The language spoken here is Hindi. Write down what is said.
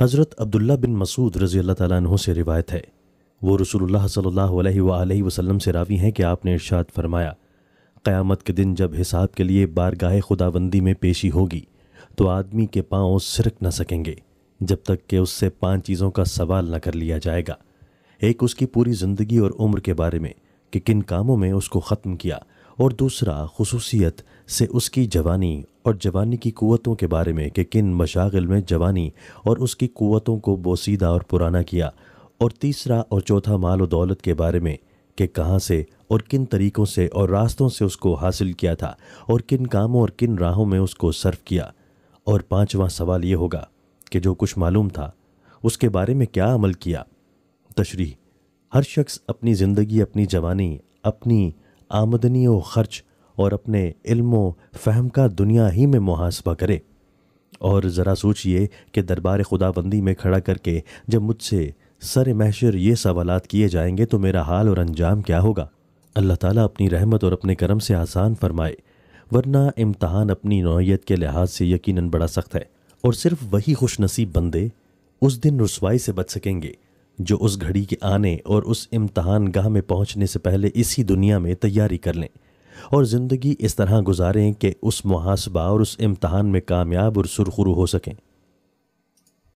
हज़रत अब्दुल्ला बिन मसूद रज़ी अल्लाह से रिवायत है वो रसूलुल्लाह सल्लल्लाहु अलैहि वसल्लम से रावी हैं कि आपने इरशाद फरमाया क़यामत के दिन जब हिसाब के लिए बारगाह खुदाबंदी में पेशी होगी तो आदमी के पाँव सिरक न सकेंगे जब तक कि उससे पाँच चीज़ों का सवाल न कर लिया जाएगा एक उसकी पूरी ज़िंदगी और उम्र के बारे में कि किन कामों में उसको ख़त्म किया और दूसरा खसूसियत से उसकी जवानी और जवानी की कुतों के बारे में कि किन मशागिल में जवानी और उसकी क़वतों को बोसीदा और पुराना किया और तीसरा और चौथा माल और दौलत के बारे में कि कहाँ से और किन तरीक़ों से और रास्तों से उसको हासिल किया था और किन कामों और किन राहों में उसको सर्व किया और पाँचवा सवाल ये होगा कि जो कुछ मालूम था उसके बारे में क्या अमल किया तशरी हर शख्स अपनी ज़िंदगी अपनी जवानी अपनी आमदनी और ख़र्च और अपने इल्मो फहम का दुनिया ही में मुहासबा करे और ज़रा सोचिए कि दरबार खुदाबंदी में खड़ा करके जब मुझसे सर महशर ये सवाल किए जाएंगे तो मेरा हाल और अंजाम क्या होगा अल्लाह ताला अपनी रहमत और अपने करम से आसान फरमाए वरना इम्तहान अपनी नौीयत के लिहाज से यकीनन बड़ा सख्त है और सिर्फ वही खुश नसीब बंदे उस दिन रसवाई से बच सकेंगे जो उस घड़ी के आने और उस इम्तहान गाह में पहुँचने से पहले इसी दुनिया में तैयारी कर लें और ज़िंदगी इस तरह गुजारें कि उस मुहासबा और उस इम्तहान में कामयाब और सुरखुरु हो सकें